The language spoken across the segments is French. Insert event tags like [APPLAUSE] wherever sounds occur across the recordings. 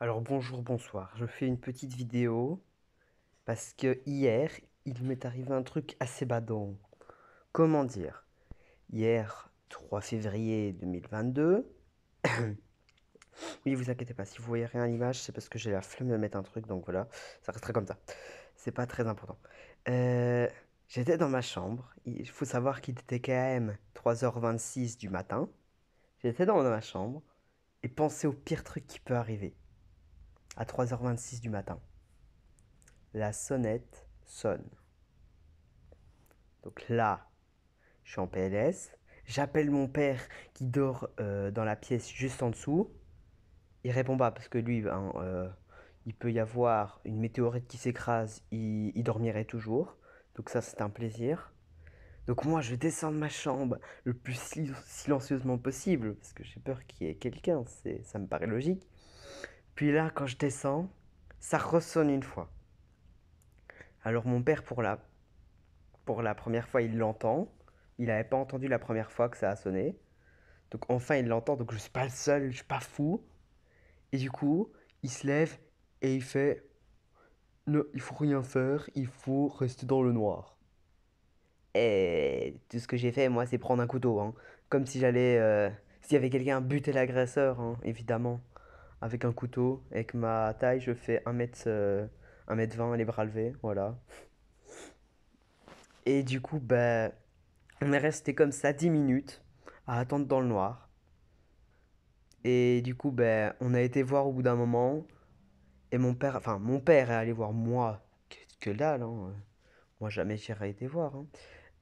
Alors bonjour, bonsoir. Je fais une petite vidéo parce que hier, il m'est arrivé un truc assez badon. Comment dire Hier, 3 février 2022. [COUGHS] oui, vous inquiétez pas, si vous voyez rien à l'image, c'est parce que j'ai la flemme de mettre un truc, donc voilà, ça restera comme ça. C'est pas très important. Euh, j'étais dans ma chambre. Il faut savoir qu'il était quand même 3h26 du matin. J'étais dans ma chambre et pensais au pire truc qui peut arriver à 3h26 du matin. La sonnette sonne. Donc là, je suis en PLS. J'appelle mon père qui dort euh, dans la pièce juste en dessous. Il répond pas parce que lui, ben, euh, il peut y avoir une météorite qui s'écrase, il, il dormirait toujours. Donc ça, c'est un plaisir. Donc moi, je descends de ma chambre le plus silencieusement possible, parce que j'ai peur qu'il y ait quelqu'un, ça me paraît logique. Puis là, quand je descends, ça ressonne une fois. Alors mon père, pour la, première fois, il l'entend. Il n'avait pas entendu la première fois que ça a sonné. Donc enfin, il l'entend. Donc je ne suis pas le seul, je ne suis pas fou. Et du coup, il se lève et il fait non, il faut rien faire, il faut rester dans le noir. Et tout ce que j'ai fait, moi, c'est prendre un couteau. Hein. Comme si j'allais. Euh, s'il y avait quelqu'un, buter l'agresseur, hein, évidemment avec un couteau. Avec ma taille, je fais 1m, 20 euh, les bras levés, voilà. Et du coup, ben, on est resté comme ça 10 minutes à attendre dans le noir. Et du coup, ben, on a été voir au bout d'un moment. Et mon père, enfin, mon père est allé voir moi. Que, dalle, hein. Moi, jamais j'irais été voir. Hein.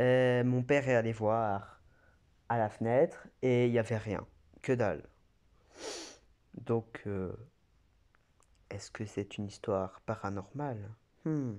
Euh, mon père est allé voir à la fenêtre et il n'y avait rien. Que dalle. Donc, euh, est-ce que c'est une histoire paranormale hmm.